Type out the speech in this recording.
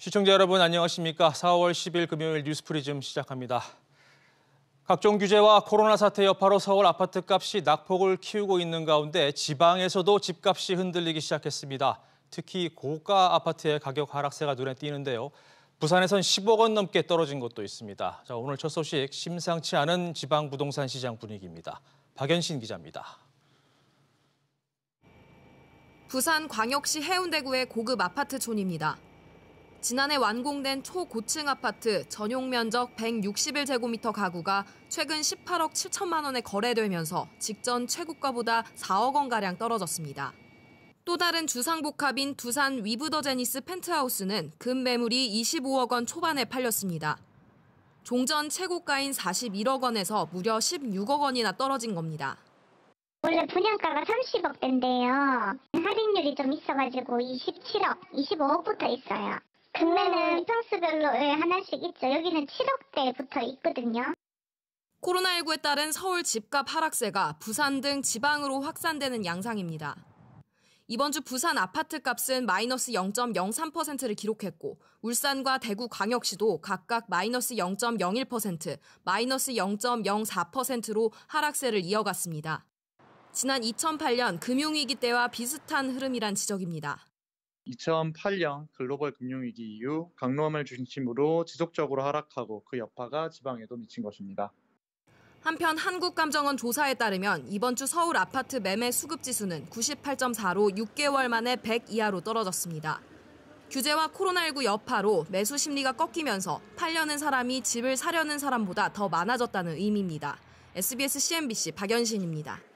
시청자 여러분 안녕하십니까? 4월 10일 금요일 뉴스프리즘 시작합니다. 각종 규제와 코로나 사태 여파로 서울 아파트값이 낙폭을 키우고 있는 가운데 지방에서도 집값이 흔들리기 시작했습니다. 특히 고가 아파트의 가격 하락세가 눈에 띄는데요. 부산에선 10억 원 넘게 떨어진 곳도 있습니다. 자, 오늘 첫 소식 심상치 않은 지방 부동산 시장 분위기입니다. 박연신 기자입니다. 부산 광역시 해운대구의 고급 아파트촌입니다. 지난해 완공된 초고층 아파트 전용 면적 161제곱미터 가구가 최근 18억 7천만 원에 거래되면서 직전 최고가보다 4억 원가량 떨어졌습니다. 또 다른 주상복합인 두산 위브더 제니스 펜트하우스는 금 매물이 25억 원 초반에 팔렸습니다. 종전 최고가인 41억 원에서 무려 16억 원이나 떨어진 겁니다. 원래 분양가가 30억대인데요. 할인율이 좀 있어가지고 27억, 25억부터 있어요. 금매는 평수별로 예, 하나씩 있죠. 여기는 7억대부터 있거든요. 코로나19에 따른 서울 집값 하락세가 부산 등 지방으로 확산되는 양상입니다. 이번 주 부산 아파트 값은 마이너스 0.03%를 기록했고, 울산과 대구 광역시도 각각 마이너스 0.01%, 마이너스 0.04%로 하락세를 이어갔습니다. 지난 2008년 금융위기 때와 비슷한 흐름이란 지적입니다. 2008년 글로벌 금융위기 이후 강로암을 중심으로 지속적으로 하락하고 그 여파가 지방에도 미친 것입니다. 한편 한국감정원 조사에 따르면 이번 주 서울 아파트 매매 수급지수는 98.4로 6개월 만에 100 이하로 떨어졌습니다. 규제와 코로나19 여파로 매수 심리가 꺾이면서 팔려는 사람이 집을 사려는 사람보다 더 많아졌다는 의미입니다. SBS CNBC 박연신입니다.